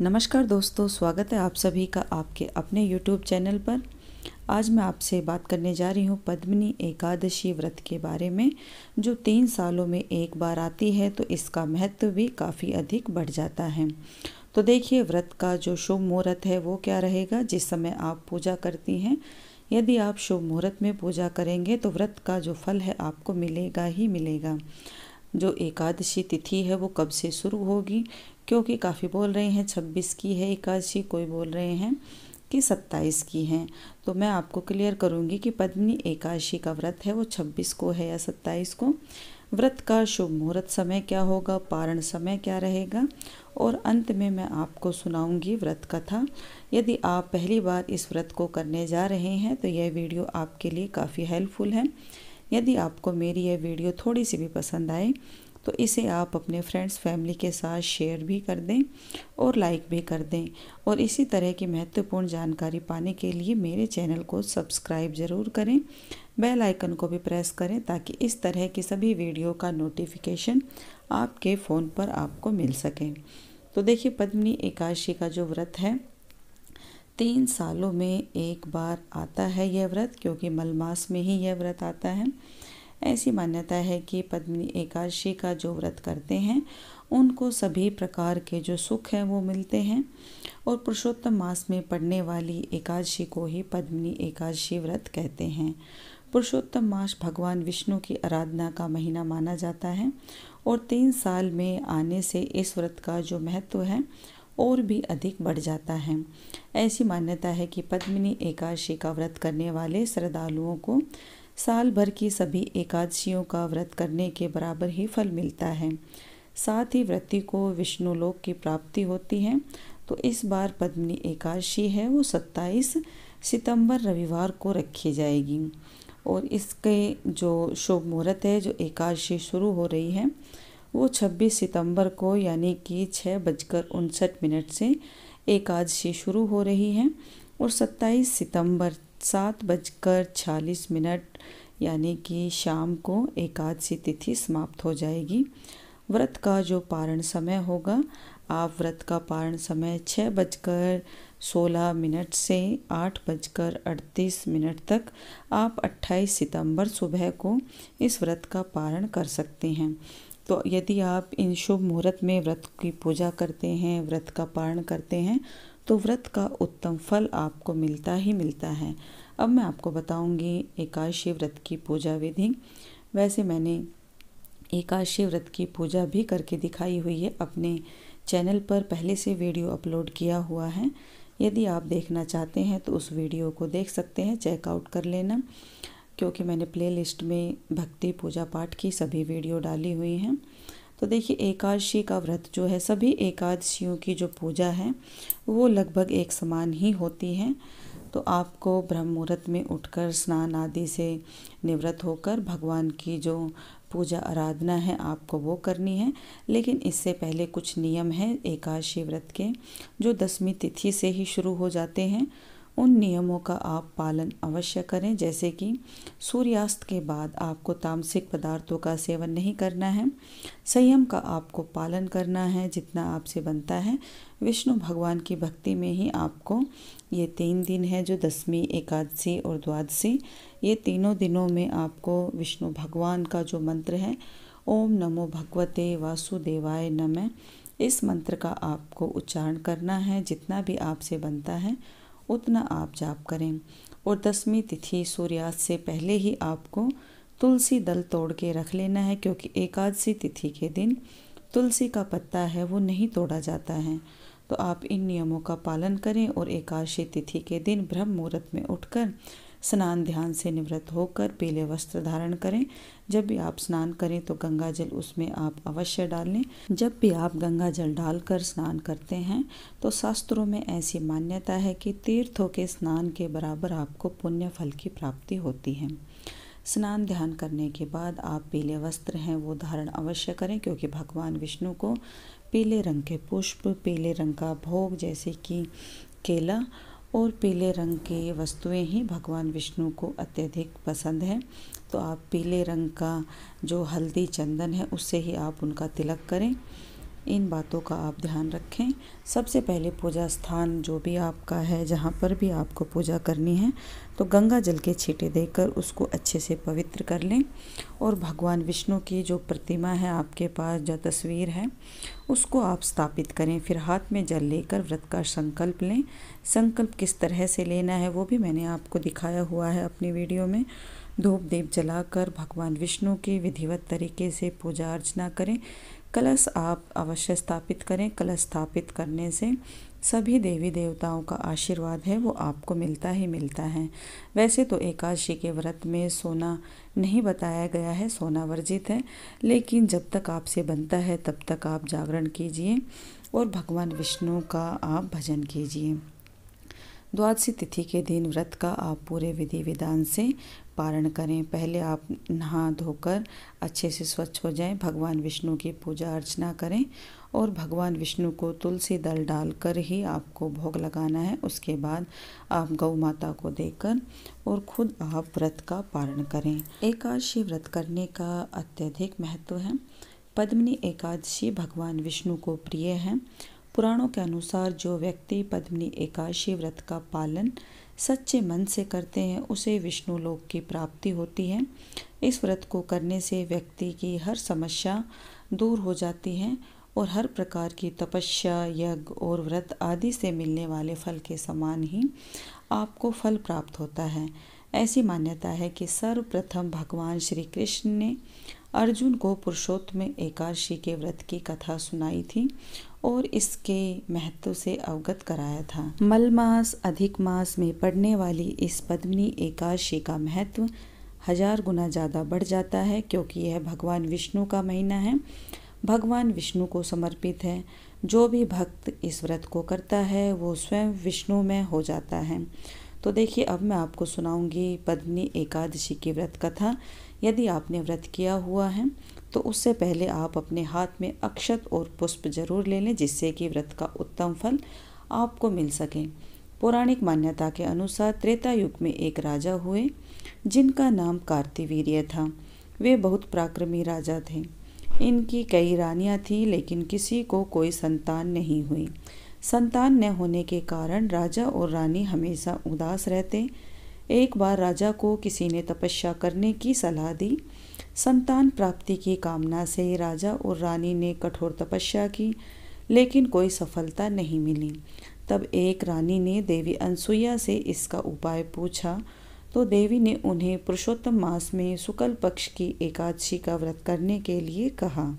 नमस्कार दोस्तों स्वागत है आप सभी का आपके अपने यूट्यूब चैनल पर आज मैं आपसे बात करने जा रही हूँ पद्मनी एकादशी व्रत के बारे में जो तीन सालों में एक बार आती है तो इसका महत्व भी काफ़ी अधिक बढ़ जाता है तो देखिए व्रत का जो शुभ मुहूर्त है वो क्या रहेगा जिस समय आप पूजा करती हैं यदि आप शुभ मुहूर्त में पूजा करेंगे तो व्रत का जो फल है आपको मिलेगा ही मिलेगा जो एकादशी तिथि है वो कब से शुरू होगी क्योंकि काफ़ी बोल रहे हैं छब्बीस की है एकादशी कोई बोल रहे हैं कि सत्ताईस की है तो मैं आपको क्लियर करूँगी कि पद्मी एकादशी का व्रत है वो छब्बीस को है या सत्ताईस को व्रत का शुभ मुहूर्त समय क्या होगा पारण समय क्या रहेगा और अंत में मैं आपको सुनाऊंगी व्रत कथा यदि आप पहली बार इस व्रत को करने जा रहे हैं तो यह वीडियो आपके लिए काफ़ी हेल्पफुल है यदि आपको मेरी यह वीडियो थोड़ी सी भी पसंद आए तो इसे आप अपने फ्रेंड्स फैमिली के साथ शेयर भी कर दें और लाइक भी कर दें और इसी तरह की महत्वपूर्ण जानकारी पाने के लिए मेरे चैनल को सब्सक्राइब ज़रूर करें बेल आइकन को भी प्रेस करें ताकि इस तरह की सभी वीडियो का नोटिफिकेशन आपके फ़ोन पर आपको मिल सके तो देखिए पद्मनी एकादशी का जो व्रत है तीन सालों में एक बार आता है यह व्रत क्योंकि मलमास में ही यह व्रत आता है ऐसी मान्यता है कि पद्मिनी एकादशी का जो व्रत करते हैं उनको सभी प्रकार के जो सुख हैं वो मिलते हैं और पुरुषोत्तम मास में पड़ने वाली एकादशी को ही पद्मिनी एकादशी व्रत कहते हैं पुरुषोत्तम मास भगवान विष्णु की आराधना का महीना माना जाता है और तीन साल में आने से इस व्रत का जो महत्व है और भी अधिक बढ़ जाता है ऐसी मान्यता है कि पद्मिनी एकादशी का व्रत करने वाले श्रद्धालुओं को साल भर की सभी एकादशियों का व्रत करने के बराबर ही फल मिलता है साथ ही व्रति को विष्णु लोक की प्राप्ति होती है तो इस बार पद्मिनी एकादशी है वो 27 सितंबर रविवार को रखी जाएगी और इसके जो शुभ मुहूर्त है जो एकादशी शुरू हो रही है वो 26 सितंबर को यानी कि छः बजकर उनसठ मिनट से एकादशी शुरू हो रही है और 27 सितंबर सात बजकर छियालीस मिनट यानी कि शाम को एकादशी तिथि समाप्त हो जाएगी व्रत का जो पारण समय होगा आप व्रत का पारण समय छः बजकर सोलह मिनट से आठ बजकर अड़तीस मिनट तक आप 28 सितंबर सुबह को इस व्रत का पारण कर सकते हैं तो यदि आप इन शुभ मुहूर्त में व्रत की पूजा करते हैं व्रत का पारण करते हैं तो व्रत का उत्तम फल आपको मिलता ही मिलता है अब मैं आपको बताऊंगी एकादशी व्रत की पूजा विधि वैसे मैंने एकादशी व्रत की पूजा भी करके दिखाई हुई है अपने चैनल पर पहले से वीडियो अपलोड किया हुआ है यदि आप देखना चाहते हैं तो उस वीडियो को देख सकते हैं चेकआउट कर लेना क्योंकि मैंने प्लेलिस्ट में भक्ति पूजा पाठ की सभी वीडियो डाली हुई हैं तो देखिए एकादशी का व्रत जो है सभी एकादशियों की जो पूजा है वो लगभग एक समान ही होती है तो आपको ब्रह्म मुहूर्त में उठकर स्नान आदि से निवृत्त होकर भगवान की जो पूजा आराधना है आपको वो करनी है लेकिन इससे पहले कुछ नियम हैं एकादशी व्रत के जो दसवीं तिथि से ही शुरू हो जाते हैं उन नियमों का आप पालन अवश्य करें जैसे कि सूर्यास्त के बाद आपको तामसिक पदार्थों का सेवन नहीं करना है संयम का आपको पालन करना है जितना आपसे बनता है विष्णु भगवान की भक्ति में ही आपको ये तीन दिन है जो दसवीं एकादशी और द्वादशी ये तीनों दिनों में आपको विष्णु भगवान का जो मंत्र है ओम नमो भगवते वासुदेवाय नमः इस मंत्र का आपको उच्चारण करना है जितना भी आपसे बनता है उतना आप जाप करें और दसवीं तिथि सूर्यास्त से पहले ही आपको तुलसी दल तोड़ के रख लेना है क्योंकि एकादशी तिथि के दिन तुलसी का पत्ता है वो नहीं तोड़ा जाता है तो आप इन नियमों का पालन करें और एकादशी तिथि के दिन ब्रह्म मुहूर्त में उठकर स्नान ध्यान से निवृत्त होकर पीले वस्त्र धारण करें जब भी आप स्नान करें तो गंगा जल उसमें आप अवश्य डाल लें जब भी आप गंगा जल डालकर स्नान करते हैं तो शास्त्रों में ऐसी मान्यता है कि तीर्थों के स्नान के बराबर आपको पुण्य फल की प्राप्ति होती है स्नान ध्यान करने के बाद आप पीले वस्त्र हैं वो धारण अवश्य करें क्योंकि भगवान विष्णु को पीले रंग के पुष्प पीले रंग का भोग जैसे कि केला और पीले रंग की ये वस्तुएं ही भगवान विष्णु को अत्यधिक पसंद हैं तो आप पीले रंग का जो हल्दी चंदन है उससे ही आप उनका तिलक करें इन बातों का आप ध्यान रखें सबसे पहले पूजा स्थान जो भी आपका है जहाँ पर भी आपको पूजा करनी है तो गंगा जल के छीटे देकर उसको अच्छे से पवित्र कर लें और भगवान विष्णु की जो प्रतिमा है आपके पास जो तस्वीर है उसको आप स्थापित करें फिर हाथ में जल लेकर व्रत का संकल्प लें संकल्प किस तरह से लेना है वो भी मैंने आपको दिखाया हुआ है अपनी वीडियो में धूप दीप जलाकर भगवान विष्णु की विधिवत तरीके से पूजा अर्चना करें कलश आप अवश्य स्थापित करें कलश स्थापित करने से सभी देवी देवताओं का आशीर्वाद है वो आपको मिलता ही मिलता है वैसे तो एकादशी के व्रत में सोना नहीं बताया गया है सोना वर्जित है लेकिन जब तक आपसे बनता है तब तक आप जागरण कीजिए और भगवान विष्णु का आप भजन कीजिए द्वादशी तिथि के दिन व्रत का आप पूरे विधि विधान से पारण करें पहले आप नहा धोकर अच्छे से स्वच्छ हो जाएं भगवान विष्णु की पूजा अर्चना करें और भगवान विष्णु को तुलसी दल डालकर ही आपको भोग लगाना है उसके बाद आप गौ माता को देकर और खुद आप व्रत का पारण करें एकादशी व्रत करने का अत्यधिक महत्व है पद्मनी एकादशी भगवान विष्णु को प्रिय है पुराणों के अनुसार जो व्यक्ति पद्मनी एकादशी व्रत का पालन सच्चे मन से करते हैं उसे विष्णु लोक की प्राप्ति होती है इस व्रत को करने से व्यक्ति की हर समस्या दूर हो जाती है और हर प्रकार की तपस्या यज्ञ और व्रत आदि से मिलने वाले फल के समान ही आपको फल प्राप्त होता है ऐसी मान्यता है कि सर्वप्रथम भगवान श्री कृष्ण ने अर्जुन को पुरुषोत्तम एकादशी के व्रत की कथा सुनाई थी और इसके महत्व से अवगत कराया था मल मास अधिक मास में पड़ने वाली इस पद्मनी एकादशी का महत्व हजार गुना ज़्यादा बढ़ जाता है क्योंकि यह भगवान विष्णु का महीना है भगवान विष्णु को समर्पित है जो भी भक्त इस व्रत को करता है वो स्वयं विष्णु में हो जाता है तो देखिए अब मैं आपको सुनाऊंगी पद्मनी एकादशी की व्रत कथा यदि आपने व्रत किया हुआ है तो उससे पहले आप अपने हाथ में अक्षत और पुष्प जरूर ले लें जिससे कि व्रत का उत्तम फल आपको मिल सके पौराणिक मान्यता के अनुसार त्रेता युग में एक राजा हुए जिनका नाम कार्तिवीर्य था वे बहुत पराक्रमी राजा थे इनकी कई रानियां थीं लेकिन किसी को कोई संतान नहीं हुई संतान न होने के कारण राजा और रानी हमेशा उदास रहते एक बार राजा को किसी ने तपस्या करने की सलाह दी संतान प्राप्ति की कामना से राजा और रानी ने कठोर तपस्या की लेकिन कोई सफलता नहीं मिली तब एक रानी ने देवी अनसुईया से इसका उपाय पूछा तो देवी ने उन्हें पुरुषोत्तम मास में शुक्ल पक्ष की एकादशी का व्रत करने के लिए कहा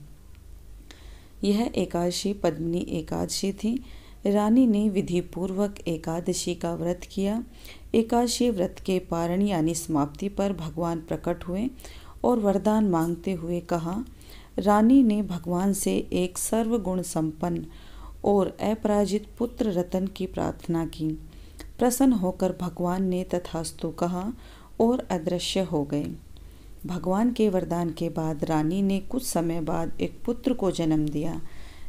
यह एकादशी पद्मिनी एकादशी थी रानी ने विधिपूर्वक एकादशी का व्रत किया एकादशी व्रत के पारण यानी समाप्ति पर भगवान प्रकट हुए और वरदान मांगते हुए कहा रानी ने भगवान से एक सर्वगुण संपन्न और अपराजित पुत्र रतन की प्रार्थना की प्रसन्न होकर भगवान ने तथास्तु कहा और अदृश्य हो गए भगवान के वरदान के बाद रानी ने कुछ समय बाद एक पुत्र को जन्म दिया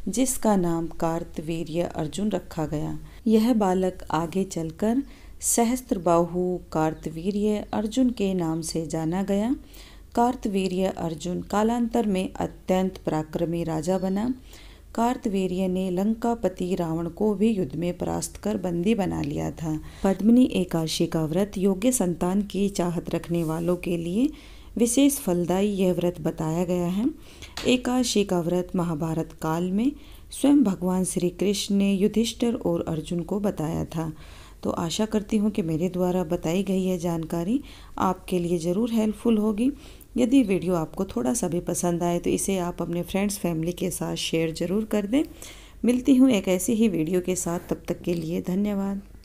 जिसका नाम कार्तवीर्य अर्जुन रखा गया यह बालक आगे चलकर सहस्त्रबाहु कार्तवीर्य अर्जुन के नाम से जाना गया कार्तवीर्य अर्जुन कालांतर में अत्यंत पराक्रमी राजा बना कार्तवीर्य ने लंकापति रावण को भी युद्ध में परास्त कर बंदी बना लिया था पद्मिनी एकादशी का व्रत योग्य संतान की चाहत रखने वालों के लिए विशेष फलदायी यह व्रत बताया गया है एकादशी का व्रत महाभारत काल में स्वयं भगवान श्री कृष्ण ने युधिष्ठिर और अर्जुन को बताया था तो आशा करती हूँ कि मेरे द्वारा बताई गई यह जानकारी आपके लिए ज़रूर हेल्पफुल होगी यदि वीडियो आपको थोड़ा सा भी पसंद आए तो इसे आप अपने फ्रेंड्स फैमिली के साथ शेयर ज़रूर कर दें मिलती हूँ एक ऐसी ही वीडियो के साथ तब तक के लिए धन्यवाद